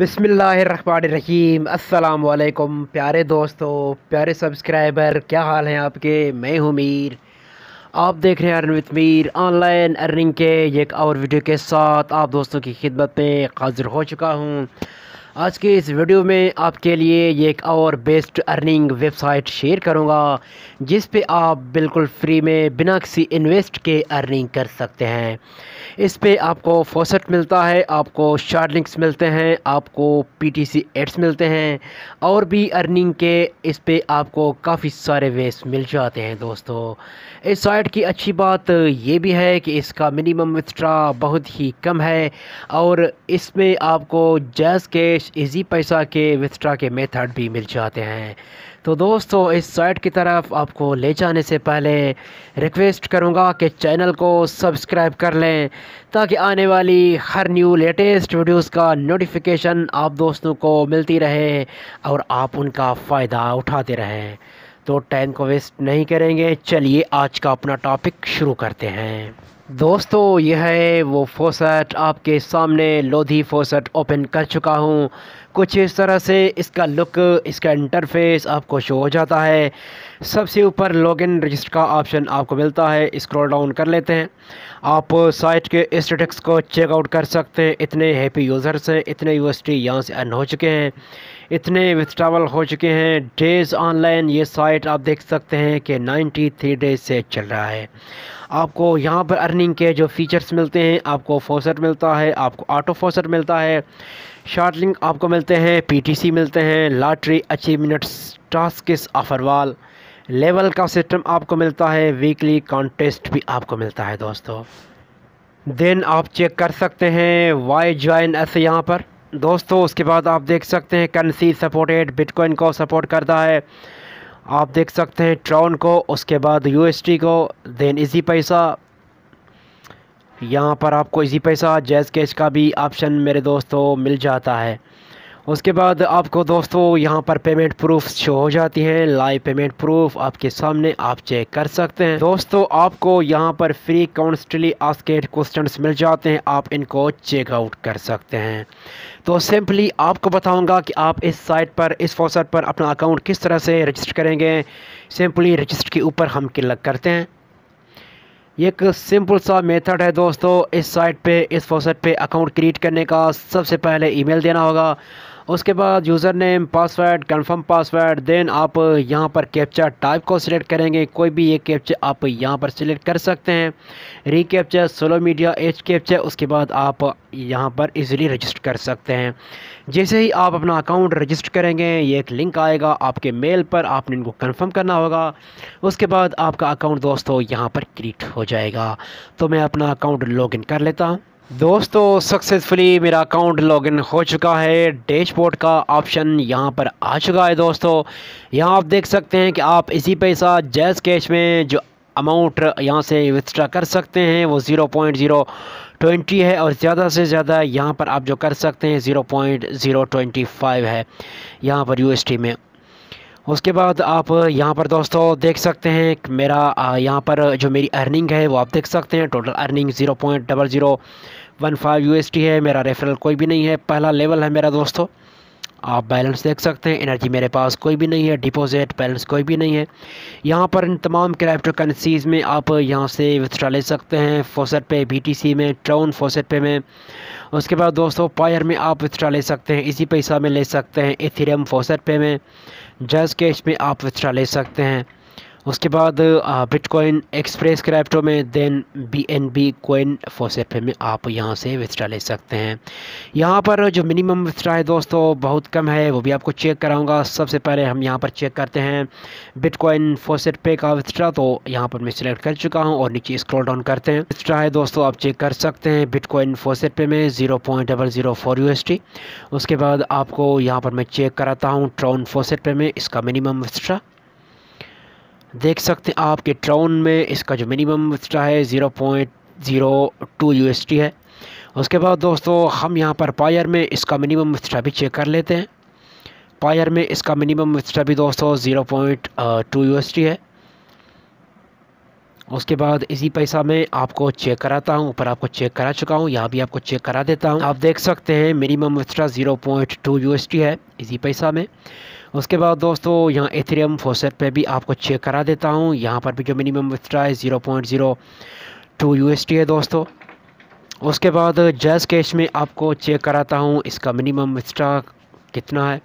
बिसमीम अल्लाम प्यारे दोस्तों प्यारे सब्सक्राइबर क्या हाल हैं आपके मैं हूँ मीर आप देख रहे हैं earn with Mir online earning के एक और वीडियो के साथ आप दोस्तों की खिदमत में हाजिर हो चुका हूँ आज के इस वीडियो में आपके लिए ये एक और बेस्ट अर्निंग वेबसाइट शेयर करूँगा जिस पे आप बिल्कुल फ्री में बिना किसी इन्वेस्ट के अर्निंग कर सकते हैं इस पे आपको फोसेट मिलता है आपको शार्ट लिंक्स मिलते हैं आपको पीटीसी एड्स मिलते हैं और भी अर्निंग के इस पे आपको काफ़ी सारे वेस्ट मिल जाते हैं दोस्तों इस साइट की अच्छी बात ये भी है कि इसका मिनिमम विथड्रा बहुत ही कम है और इसमें आपको जैस के कुछ इजी पैसा के विथड्रा के मेथड भी मिल जाते हैं तो दोस्तों इस साइट की तरफ आपको ले जाने से पहले रिक्वेस्ट करूंगा कि चैनल को सब्सक्राइब कर लें ताकि आने वाली हर न्यू लेटेस्ट वीडियोस का नोटिफिकेशन आप दोस्तों को मिलती रहे और आप उनका फ़ायदा उठाते रहें तो टाइम को वेस्ट नहीं करेंगे चलिए आज का अपना टॉपिक शुरू करते हैं दोस्तों यह है वो फोसेट आपके सामने लोधी फोसट ओपन कर चुका हूँ कुछ इस तरह से इसका लुक इसका इंटरफेस आपको शो हो जाता है सबसे ऊपर लॉगिन रजिस्टर का ऑप्शन आपको मिलता है स्क्रॉल डाउन कर लेते हैं आप साइट के स्टेटस को चेकआउट कर सकते हैं इतने हैप्पी यूज़र्स हैं इतने यूएसटी यहाँ से अर्न हो चुके हैं इतने विथड्रावल हो चुके हैं डेज़ ऑनलाइन ये साइट आप देख सकते हैं कि नाइन्टी डेज़ से चल रहा है आपको यहाँ पर अर्निंग के जो फीचर्स मिलते हैं आपको फोसर मिलता है आपको ऑटो फोसर मिलता है शार्ट लिंक आपको मिलते हैं पीटीसी मिलते हैं lottery achievements task offerwall level का सिस्टम आपको मिलता है वीकली कॉन्टेस्ट भी आपको मिलता है दोस्तों देन आप चेक कर सकते हैं वाई ज्वाइन ऐसे यहाँ पर दोस्तों उसके बाद आप देख सकते हैं करेंसी सपोर्टेड बिटकॉइन को सपोर्ट करता है आप देख सकते हैं ट्राउन को उसके बाद यू को देन इजी पैसा यहाँ पर आपको इजी पैसा जैज़ कैश का भी ऑप्शन मेरे दोस्तों मिल जाता है उसके बाद आपको दोस्तों यहाँ पर पेमेंट प्रूफ शो हो जाती हैं लाइव पेमेंट प्रूफ आपके सामने आप चेक कर सकते हैं दोस्तों आपको यहाँ पर फ्री काउंसली आस्केट क्वेश्चन मिल जाते हैं आप इनको चेकआउट कर सकते हैं तो सिंपली आपको बताऊँगा कि आप इस साइट पर इस फोसट पर अपना अकाउंट किस तरह से रजिस्टर करेंगे सिंपली रजिस्टर के ऊपर हम क्लिक करते हैं एक सिंपल सा मेथड है दोस्तों इस साइट पे इस फोसेट पे अकाउंट क्रिएट करने का सबसे पहले ईमेल देना होगा उसके बाद user name password confirm password then आप यहाँ पर कैप्चा टाइप को सिलेक्ट करेंगे कोई भी एक कैप्चा आप यहाँ पर सिलेक्ट कर सकते हैं reCAPTCHA solve media hCaptcha उसके बाद आप यहाँ पर इजीली रजिस्टर कर सकते हैं जैसे ही आप अपना अकाउंट रजिस्टर करेंगे ये एक लिंक आएगा आपके मेल पर आपने इनको कन्फर्म करना होगा उसके बाद आपका अकाउंट दोस्तों यहाँ पर क्रिएट हो जाएगा तो मैं अपना अकाउंट लॉग कर लेता हूँ दोस्तों सक्सेसफुली मेरा अकाउंट लॉगिन हो चुका है डैशबोर्ड का ऑप्शन यहां पर आ चुका है दोस्तों यहां आप देख सकते हैं कि आप इसी पैसा जैस कैश में जो अमाउंट यहाँ से विथड्रा कर सकते हैं वो ज़ीरो पॉइंट ज़ीरो ट्वेंटी है और ज़्यादा से ज़्यादा यहाँ पर आप जो कर सकते हैं zero point zero twenty five है यहाँ पर यू में उसके बाद आप यहाँ पर दोस्तों देख सकते हैं मेरा यहाँ पर जो मेरी अर्निंग है वो आप देख सकते हैं total earning zero point double zero one five U है मेरा रेफरल कोई भी नहीं है पहला लेवल है मेरा दोस्तों आप बैलेंस देख सकते हैं एनर्जी मेरे पास कोई भी नहीं है डिपॉजिट बैलेंस कोई भी नहीं है यहाँ पर इन तमाम क्रैप्टो करेंसीज़ में आप यहाँ से विथड्रा ले सकते हैं फोसेट पे बीटीसी में ट्राउन फोसेट पे में उसके बाद दोस्तों पायर में आप विथड्रा ले सकते हैं इसी पैसा में ले सकते हैं एथीरियम फोसेट पे में जज कैश में आप विथड्रा ले सकते हैं उसके बाद बिटकॉइन एक्सप्रेस क्रैप्टो में then B N B coin faucet में आप यहाँ से विस्ट्रा ले सकते हैं यहाँ पर जो मिनिमम विस्ट्रा है दोस्तों बहुत कम है वो भी आपको चेक कराऊंगा सबसे पहले हम यहाँ पर चेक करते हैं बिटकॉइन फोसेट पे का विस्ट्रा तो यहाँ पर मैं सिलेक्ट कर चुका हूँ और नीचे स्क्रॉल डाउन करते हैं विस्ट्रा है दोस्तों आप चेक कर सकते हैं बिटकॉइन फोसेफे पे में zero point double zero four U उसके बाद आपको यहाँ पर मैं चेक कराता हूँ ट्रॉन फोसेफे पे में इसका मिनिमम विस्ट्रा देख सकते हैं आपके ट्राउन में इसका जो मिनिमम बचता है zero point zero two U है उसके बाद दोस्तों हम यहाँ पर पायर में इसका मिनिमम बचता भी चेक कर लेते हैं पायर में इसका मिनिमम बचता भी दोस्तों ज़ीरो पॉइंट टू यू है उसके बाद इसी पैसा में आपको चेक कराता हूँ ऊपर आपको चेक करा चुका हूँ यहाँ भी आपको चेक करा देता हूँ आप देख सकते हैं minimum extra zero point two U है इसी पैसा में उसके बाद दोस्तों यहाँ एथेरियम फोसेट पे भी आपको चेक करा देता हूँ यहाँ पर भी जो मिनिमम एक्स्ट्रा है zero point zero two U है दोस्तों उसके बाद जैस कैश में आपको चेक कराता हूँ इसका मिनिमम एक्स्ट्रा कितना है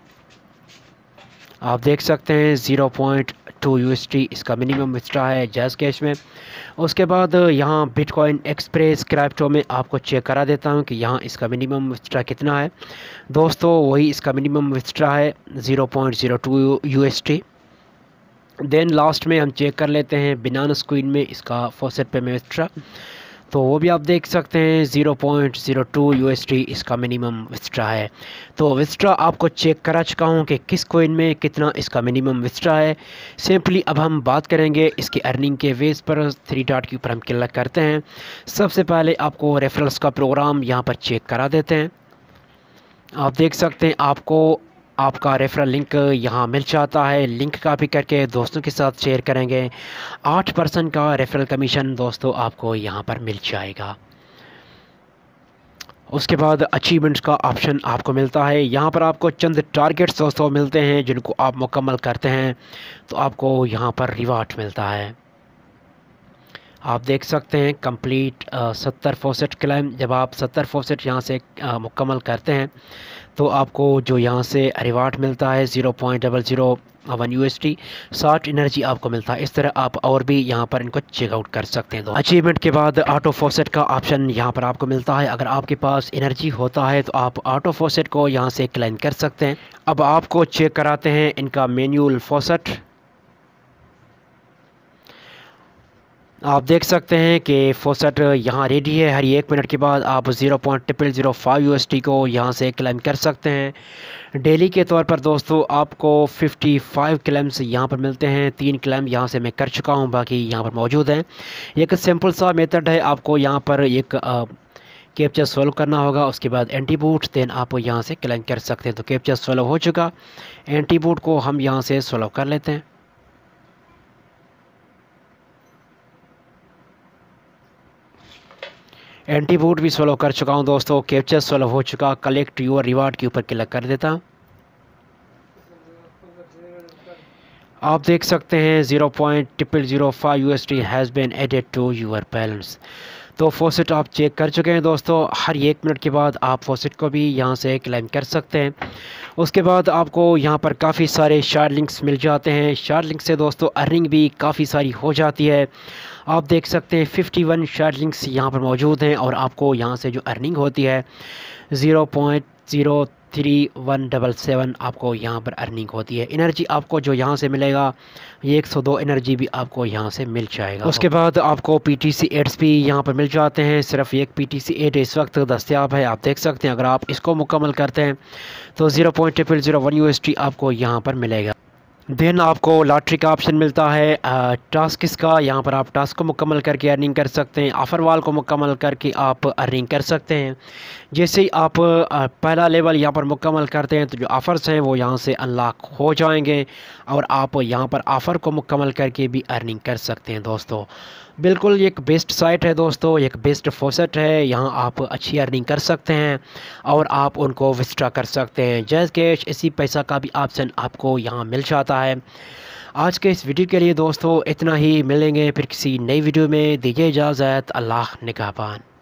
आप देख सकते हैं ज़ीरो पॉइंट टू यू इसका मिनिमम विस्ट्रा है जैज़ कैश में उसके बाद यहाँ बिटकॉइन एक्सप्रेस क्राइप्टो में आपको चेक करा देता हूँ कि यहाँ इसका मिनिमम विस्ट्रा कितना है दोस्तों वही इसका मिनिमम विस्ट्रा है zero point zero two U then last में हम चेक कर लेते हैं बिनान स्क्रीन में इसका फोसेट पे में विस्ट्रा तो वो भी आप देख सकते हैं 0.02 पॉइंट इसका मिनिमम विस्ट्रा है तो विस्ट्रा आपको चेक करा चुका हूँ कि किस कोइन में कितना इसका मिनिमम विस्ट्रा है सिंपली अब हम बात करेंगे इसकी अर्निंग के वेज़ पर थ्री डॉट के ऊपर हम क्लिक करते हैं सबसे पहले आपको रेफरेंस का प्रोग्राम यहाँ पर चेक करा देते हैं आप देख सकते हैं आपको आपका रेफरल लिंक यहाँ मिल जाता है लिंक कापी करके दोस्तों के साथ शेयर करेंगे आठ परसेंट का रेफरल कमीशन दोस्तों आपको यहाँ पर मिल जाएगा उसके बाद अचीवमेंट्स का ऑप्शन आपको मिलता है यहाँ पर आपको चंद टारगेट्स दोस्तों मिलते हैं जिनको आप मुकम्मल करते हैं तो आपको यहाँ पर रिवार्ड मिलता है आप देख सकते हैं कंप्लीट सत्तर फोसेट क्लाइम जब आप सत्तर फोसेट यहाँ से मुकम्मल करते हैं तो आपको जो यहाँ से रिवार्ड मिलता है zero point double zero one U S T साठ एनर्जी आपको मिलता है इस तरह आप और भी यहाँ पर इनको चेकआउट कर सकते हैं तो अचीवमेंट के बाद ऑटो फोसेट का ऑप्शन यहाँ पर आपको मिलता है अगर आपके पास एनर्जी होता है तो आप ऑटो फोसेट को यहाँ से क्लाइम कर सकते हैं अब आपको चेक कराते हैं इनका मेन्यूल फोसेट आप देख सकते हैं कि फोसेट यहाँ रेडी है हर एक मिनट के बाद आप zero point triple zero five U को यहाँ से क्लेम कर सकते हैं डेली के तौर पर दोस्तों आपको 55 क्लेम्स यहाँ पर मिलते हैं तीन क्लेम यहाँ से मैं कर चुका हूँ बाकी यहाँ पर मौजूद हैं एक सिंपल सा मेथड है आपको यहाँ पर एक कैप्चर सोल्व करना होगा उसके बाद एंटी बूट देन आप यहाँ से क्लेम कर सकते हैं तो कैप्चर सोलो हो चुका एंटीबूट को हम यहाँ से सोलो कर लेते हैं एंटीबूट भी सोलो कर चुका हूँ दोस्तों कैप्चर सोलो हो चुका कलेक्ट यूर रिवार्ड के ऊपर क्लिक कर देता आप देख सकते हैं zero point triple zero five U S T has been added to your balance तो फोसेट आप चेक कर चुके हैं दोस्तों हर एक मिनट के बाद आप फोसेट को भी यहाँ से क्लेम कर सकते हैं उसके बाद आपको यहाँ पर काफ़ी सारे शार्ट लिंक्स मिल जाते हैं शार्ट लिंक से दोस्तों अर्निंग भी काफ़ी सारी हो जाती है आप देख सकते हैं फिफ्टी वन शार्ट लिंक्स यहाँ पर मौजूद हैं और आपको यहाँ से जो अर्निंग होती है zero point zero three one double seven आपको यहाँ पर अर्निंग होती है एनर्जी आपको जो यहाँ से मिलेगा ये एक सौ दो एनर्जी भी आपको यहाँ से मिल जाएगा उसके बाद आपको पी टी सी एड्स भी यहाँ पर मिल जाते हैं सिर्फ एक पी टी सी एड इस वक्त दस्तियाब है आप देख सकते हैं अगर आप इसको मुकम्मल करते हैं तो zero point triple zero one U S T आपको यहाँ पर मिलेगा देन आपको लॉटरी का ऑप्शन मिलता है टास्क का यहाँ पर आप टास्क को मुकम्मल करके अर्निंग कर सकते हैं ऑफ़र वाल को मुकम्मल करके आप अर्निंग कर सकते हैं जैसे ही आप पहला लेवल यहाँ पर मुकम्मल करते हैं तो जो ऑफ़र्स हैं वो यहाँ से अनलॉक हो जाएंगे और आप यहाँ पर ऑफ़र को मुकम्मल करके भी अर्निंग कर सकते हैं दोस्तों बिल्कुल एक बेस्ट साइट है दोस्तों एक बेस्ट फोसेट है यहाँ आप अच्छी अर्निंग कर सकते हैं और आप उनको विस्ट्रा कर सकते हैं जैस कैश इसी पैसा का भी ऑप्शन आपको यहाँ मिल जाता है आज के इस वीडियो के लिए दोस्तों इतना ही मिलेंगे फिर किसी नई वीडियो में दीजिए इजाज़त अल्लाह निगाबान